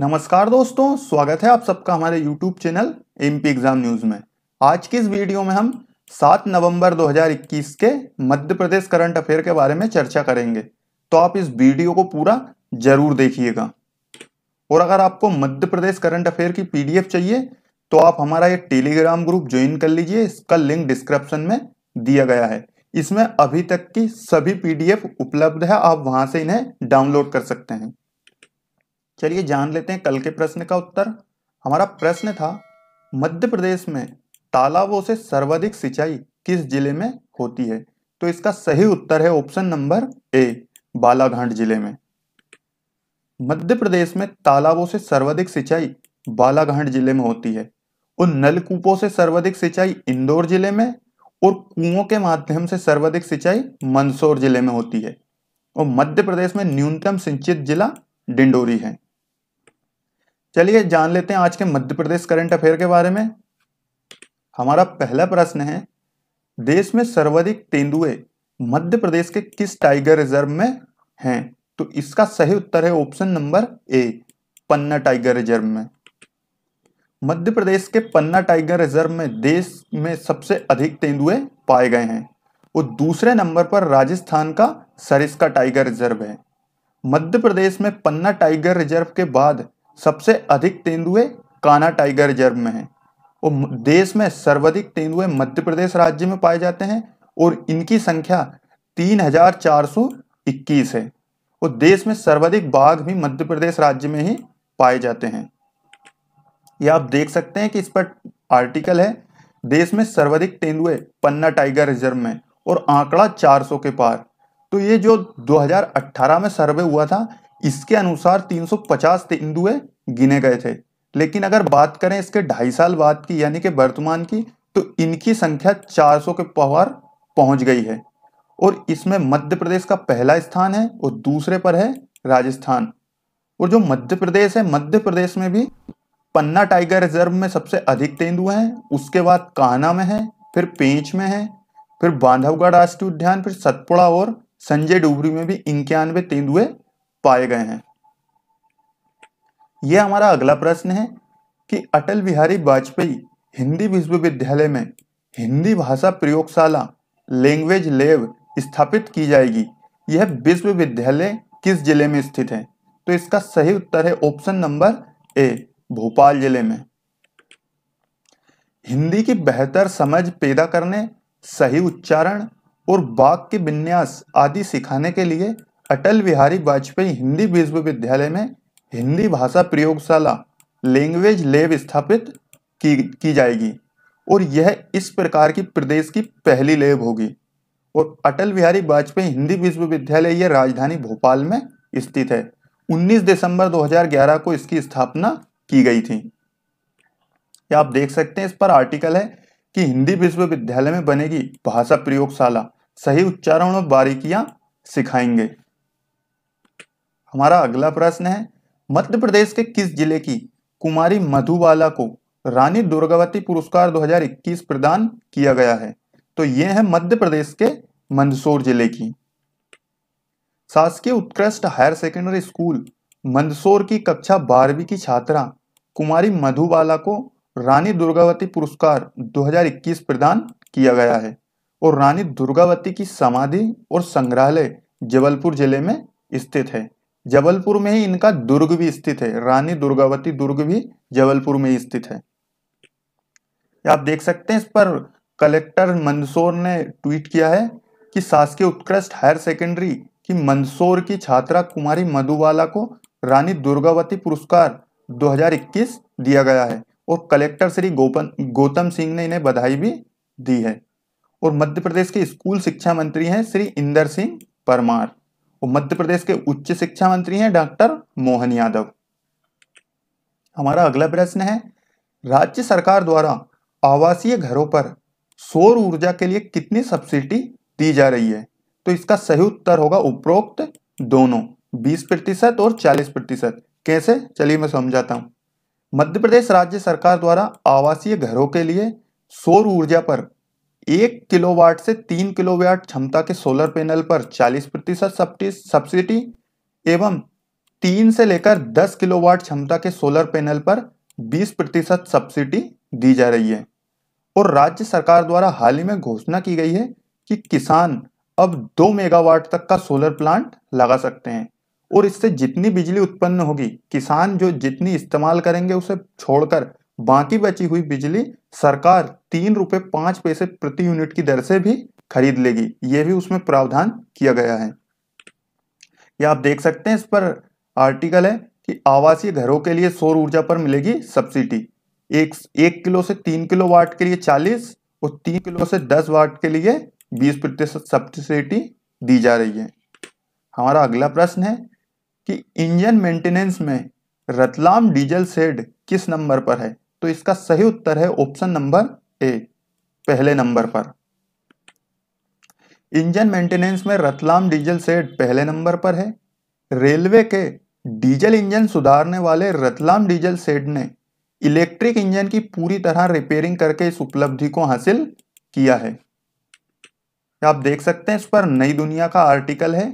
नमस्कार दोस्तों स्वागत है आप सबका हमारे YouTube channel P Exam News में आज की इस वीडियो में हम 7 नवंबर 2021 के मध्य प्रदेश करंट अफेयर के बारे में चर्चा करेंगे तो आप इस वीडियो को पूरा जरूर देखिएगा और अगर आपको मध्य प्रदेश करंट अफेयर की पीडीएफ चाहिए तो आप हमारा ये टेलीग्राम ग्रुप ज्वाइन कर लीजिए इसका लिंक डिस्क्रिप्शन में दिया गया है इसमें अभी तक की सभी पीडीएफ उपलब्ध है आप वहां से इन्हें डाउनलोड कर सकते हैं चलिए जान लेते हैं कल के प्रश्न का उत्तर हमारा प्रश्न था मध्य प्रदेश में तालाबों से सर्वाधिक सिंचाई किस जिले में होती है तो इसका सही उत्तर है ऑप्शन नंबर ए बालाघाट जिले में मध्य प्रदेश में तालाबों से सर्वाधिक सिंचाई बालाघाट जिले में होती है और नलकूपों से सर्वाधिक सिंचाई इंदौर जिले में और कुओं के माध्यम से सर्वाधिक सिंचाई मंदसौर जिले में होती है और मध्य प्रदेश में न्यूनतम सिंचित जिला डिंडोरी है चलिए जान लेते हैं आज के मध्य प्रदेश करंट अफेयर के बारे में हमारा पहला प्रश्न है देश में सर्वाधिक तेंदुए मध्य प्रदेश के किस टाइगर रिजर्व में हैं तो इसका सही उत्तर है option number A Panna tiger reserve में मध्य प्रदेश के पन्ना टाइगर रिजर्व में देश में सबसे अधिक तेंदुए पाए गए हैं और दूसरे नंबर पर राजस्थान का सरिस्का टाइगर रिजर्व है मध्य प्रदेश में पन्ना टाइगर रिजर्व के बाद सबसे अधिक तेंदुए काना टाइगर रिजर्व में हैं और देश में सर्वाधिक तेंदुए मध्य प्रदेश राज्य में पाए जाते हैं और इनकी संख्या 3421 है और देश में सर्वाधिक बाघ भी मध्य प्रदेश राज्य में ही पाए जाते हैं यह आप देख सकते हैं कि इस पर आर्टिकल है देश में सर्वाधिक तेंदुए पन्ना टाइगर रिजर्व में और आंकड़ा 400 के पार तो ये जो 2018 में सर्वे हुआ था इसके अनुसार 350 तेंदुए तो गिने गए थे लेकिन अगर बात करें इसके ढाई साल बाद की यानी कि वर्तमान की तो इनकी संख्या 400 के पवार पहुंच गई है और इसमें मध्य प्रदेश का पहला स्थान है और दूसरे पर है राजस्थान और जो मध्य प्रदेश है मध्य प्रदेश में भी पन्ना टाइगर रिजर्व में सबसे अधिक तेंदुए हैं उसके बाद कान्हा में है फिर पेंच में है फिर बांधवगढ़ राष्ट्रीय उद्यान फिर सतपुड़ा और संजय डुबरी में भी इक्यानवे तेंदुए पाए गए हैं यह हमारा अगला प्रश्न है कि अटल बिहारी वाजपेयी हिंदी विश्वविद्यालय में हिंदी भाषा प्रयोगशाला लैंग्वेज लैब स्थापित की जाएगी यह विश्वविद्यालय किस जिले में स्थित है तो इसका सही उत्तर है ऑप्शन नंबर ए भोपाल जिले में हिंदी की बेहतर समझ पैदा करने सही उच्चारण और वाक्य विन्यास आदि सिखाने के लिए अटल बिहारी वाजपेयी हिंदी विश्वविद्यालय में हिंदी भाषा प्रयोगशाला लैंग्वेज लैब स्थापित की की जाएगी और यह इस प्रकार की प्रदेश की पहली लैब होगी और अटल बिहारी वाजपेयी हिंदी विश्वविद्यालय यह राजधानी भोपाल में स्थित है 19 दिसंबर 2011 को इसकी स्थापना की गई थी या आप देख सकते हैं इस पर आर्टिकल है कि हिंदी विश्वविद्यालय में बनेगी भाषा प्रयोगशाला सही उच्चारण और बारीकियां सिखाएंगे हमारा अगला प्रश्न है मध्य प्रदेश के किस जिले की कुमारी मधुबाला को रानी दुर्गावती पुरस्कार 2021 प्रदान किया गया है तो यह है मध्य प्रदेश के मंदसौर जिले की शासकीय उत्कृष्ट हायर सेकेंडरी स्कूल मंदसौर की कक्षा बारहवीं की छात्रा कुमारी मधुबाला को रानी दुर्गावती पुरस्कार 2021 प्रदान किया गया है और रानी दुर्गावती की समाधि और संग्रहालय जबलपुर जिले में स्थित है जबलपुर में ही इनका दुर्ग भी स्थित है रानी दुर्गावती दुर्ग भी जबलपुर में स्थित है आप देख सकते हैं इस पर कलेक्टर मंदसौर ने ट्वीट किया है कि शासकीय उत्कृष्ट हायर सेकेंडरी की मंदसौर की छात्रा कुमारी मधुबाला को रानी दुर्गावती पुरस्कार 2021 दिया गया है और कलेक्टर श्री गोपन गौतम सिंह ने इन्हें बधाई भी दी है और मध्य प्रदेश के स्कूल शिक्षा मंत्री हैं श्री इंदर सिंह परमार और मध्य प्रदेश के उच्च शिक्षा मंत्री हैं डॉक्टर मोहन यादव हमारा अगला प्रश्न है राज्य सरकार द्वारा आवासीय घरों पर सौर ऊर्जा के लिए कितनी सब्सिडी दी जा रही है तो इसका सही उत्तर होगा उपरोक्त दोनों 20 प्रतिशत और 40 प्रतिशत कैसे चलिए मैं समझाता हूं मध्य प्रदेश राज्य सरकार द्वारा आवासीय घरों के लिए सौर ऊर्जा पर एक किलोवाट से तीन किलोवाट क्षमता के सोलर पैनल पर 40 प्रतिशत सब्सिडी एवं तीन से लेकर 10 किलोवाट क्षमता के सोलर पैनल पर 20 प्रतिशत सब्सिडी दी जा रही है और राज्य सरकार द्वारा हाल ही में घोषणा की गई है कि किसान अब 2 मेगावाट तक का सोलर प्लांट लगा सकते हैं और इससे जितनी बिजली उत्पन्न होगी किसान जो जितनी इस्तेमाल करेंगे उसे छोड़कर बाकी बची हुई बिजली सरकार तीन रुपए पांच पैसे प्रति यूनिट की दर से भी खरीद लेगी ये भी उसमें प्रावधान किया गया है या आप देख सकते हैं इस पर आर्टिकल है कि आवासीय घरों के लिए सौर ऊर्जा पर मिलेगी सब्सिडी एक एक किलो से तीन किलो वाट के लिए चालीस और तीन किलो से दस वाट के लिए बीस प्रतिशत सब्सिडी दी जा रही है हमारा अगला प्रश्न है कि इंजन मेंटेनेंस में रतलाम डीजल सेड किस नंबर पर है तो इसका सही उत्तर है ऑप्शन नंबर ए पहले नंबर पर इंजन मेंटेनेंस में रतलाम डीजल सेट पहले नंबर पर है रेलवे के डीजल इंजन सुधारने वाले रतलाम डीजल सेट ने इलेक्ट्रिक इंजन की पूरी तरह रिपेयरिंग करके इस उपलब्धि को हासिल किया है आप देख सकते हैं इस पर नई दुनिया का आर्टिकल है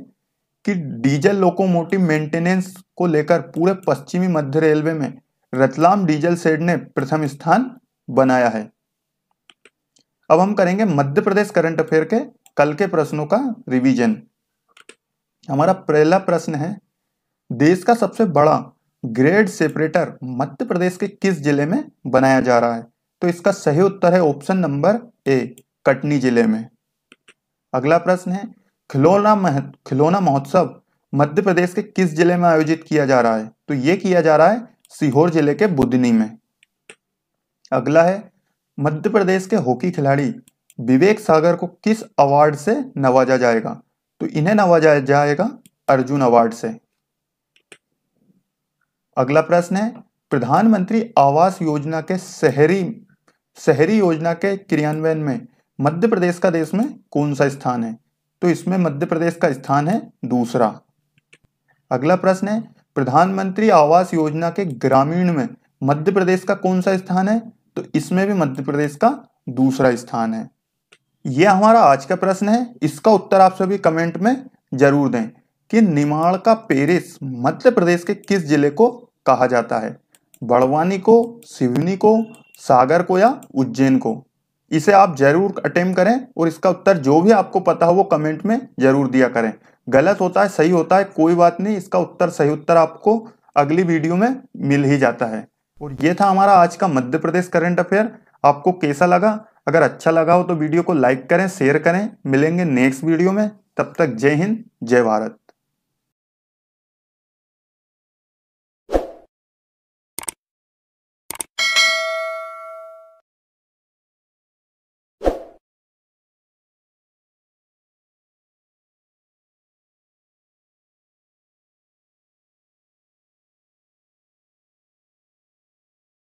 कि डीजल लोकोमोटिव मेंटेनेंस को लेकर पूरे पश्चिमी मध्य रेलवे में रतलाम डीजल सेड ने प्रथम स्थान बनाया है अब हम करेंगे मध्य प्रदेश करंट अफेयर के कल के प्रश्नों का रिवीजन हमारा पहला प्रश्न है देश का सबसे बड़ा ग्रेड सेपरेटर मध्य प्रदेश के किस जिले में बनाया जा रहा है तो इसका सही उत्तर है ऑप्शन नंबर ए कटनी जिले में अगला प्रश्न है खिलौना मह खिलौना महोत्सव मध्य प्रदेश के किस जिले में आयोजित किया जा रहा है तो यह किया जा रहा है सीहोर जिले के बुदनी में अगला है मध्य प्रदेश के हॉकी खिलाड़ी विवेक सागर को किस अवार्ड से नवाजा जाएगा तो इन्हें नवाजा जाएगा अर्जुन अवार्ड से अगला प्रश्न है प्रधानमंत्री आवास योजना के शहरी शहरी योजना के क्रियान्वयन में मध्य प्रदेश का देश में कौन सा स्थान है तो इसमें मध्य प्रदेश का स्थान है दूसरा अगला प्रश्न है प्रधानमंत्री आवास योजना के ग्रामीण में मध्य प्रदेश का कौन सा स्थान है तो इसमें भी मध्य प्रदेश का दूसरा स्थान है यह हमारा आज का प्रश्न है इसका उत्तर आप सभी कमेंट में जरूर दें कि निमाड़ का पेरिस मध्य प्रदेश के किस जिले को कहा जाता है बड़वानी को सिवनी को सागर को या उज्जैन को इसे आप जरूर अटेम्प करें और इसका उत्तर जो भी आपको पता हो वो कमेंट में जरूर दिया करें गलत होता है सही होता है कोई बात नहीं इसका उत्तर सही उत्तर आपको अगली वीडियो में मिल ही जाता है और ये था हमारा आज का मध्य प्रदेश करंट अफेयर आपको कैसा लगा अगर अच्छा लगा हो तो वीडियो को लाइक करें शेयर करें मिलेंगे नेक्स्ट वीडियो में तब तक जय हिंद जय भारत